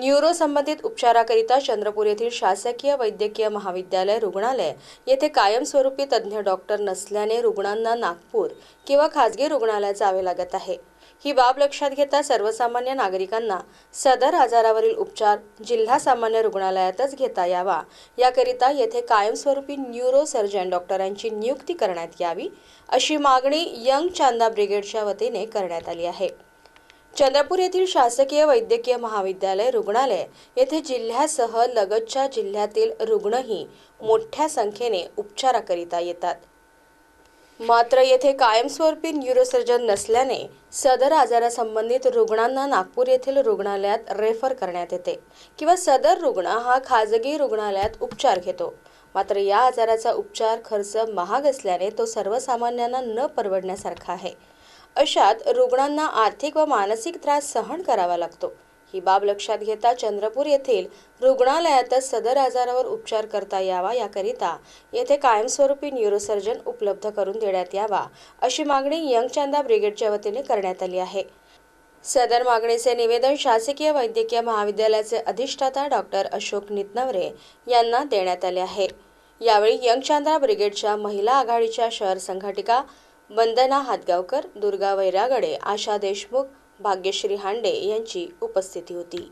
neuro संबंधित उपचाराकरिता चंद्रपूर येथील शासकीय वैद्यकीय महाविद्यालय रुग्णालय येथे कायमस्वरूपी तज्ज्ञ डॉक्टर नसल्याने रुग्णांना नागपूर किंवा खाजगी रुग्णालयात जावे लागत आहे ही बाब लक्षात घेता सर्वसामान्य नागरिकांना सदर आजारावरील उपचार जिल्हा सामान्य रुग्णालयातच घेता यावा याकरिता येथे कायमस्वरूपी न्यूरो सर्जन डॉक्टरांची नियुक्ती करण्यात यावी अशी मागणी यंग चांदा ब्रिगेडच्या वतीने करण्यात आली आहे चंद्रपूर येथील शासकीय वैद्यकीय महाविद्यालय रुग्णालय येथे जिल्ह्यासह लगतच्या जिल्ह्यातील रुग्णही मोठ्या संख्येने उपचाराकरिता येतात मात्र येथे कायमस्वरूपी न्यूरोसर्जन नसल्याने सदर आजारासंबंधित रुग्णांना नागपूर येथील रुग्णालयात रेफर करण्यात येते किंवा सदर रुग्ण हा खाजगी रुग्णालयात उपचार घेतो मात्र या आजाराचा उपचार खर्च महाग असल्याने तो सर्वसामान्यांना न परवडण्यासारखा आहे अशात रुग्णांना आर्थिक व मानसिक त्रास सहन करावा लागतो ही बाब लक्षात घेता चंद्रपूर येथील रुग्णालयातच सदर आजारावर उपचार करता यावा याकरिता येथे कायमस्वरूपी न्यूरोसर्जन उपलब्ध करून देण्यात यावा अशी मागणी यंग चांदा ब्रिगेडच्या वतीने करण्यात आली आहे सदर मागणीचे निवेदन शासकीय वैद्यकीय महाविद्यालयाचे अधिष्ठाता डॉक्टर अशोक नितनवरे यांना देण्यात आले आहे यावेळी यंग चांद्रा ब्रिगेडच्या महिला आघाडीच्या शहर संघटिका वंदना हादगावकर दुर्गा वैरागडे आशा देशमुख भाग्यश्री हांडे यांची उपस्थिती होती